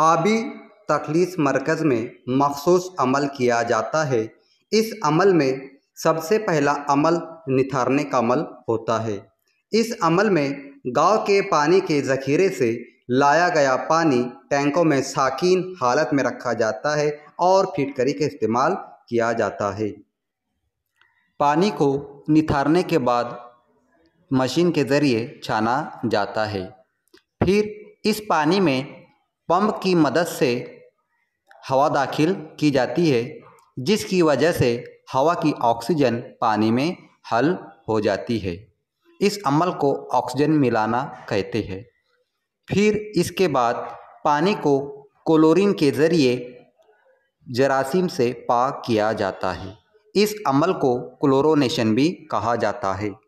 आबी तखलीस मरकज़ में मखसूस अमल किया जाता है इस अमल में सबसे पहला अमल निथारने का अमल होता है इस अमल में गांव के पानी के ज़खीरे से लाया गया पानी टैंकों में साकीन हालत में रखा जाता है और फिटकरी के इस्तेमाल किया जाता है पानी को निथारने के बाद मशीन के ज़रिए छाना जाता है फिर इस पानी में पंप की मदद से हवा दाखिल की जाती है जिसकी वजह से हवा की ऑक्सीजन पानी में हल हो जाती है इस अमल को ऑक्सीजन मिलाना कहते हैं फिर इसके बाद पानी को क्लोरीन के ज़रिए जरासीम से पाक किया जाता है इस अमल को क्लोरोनेशन भी कहा जाता है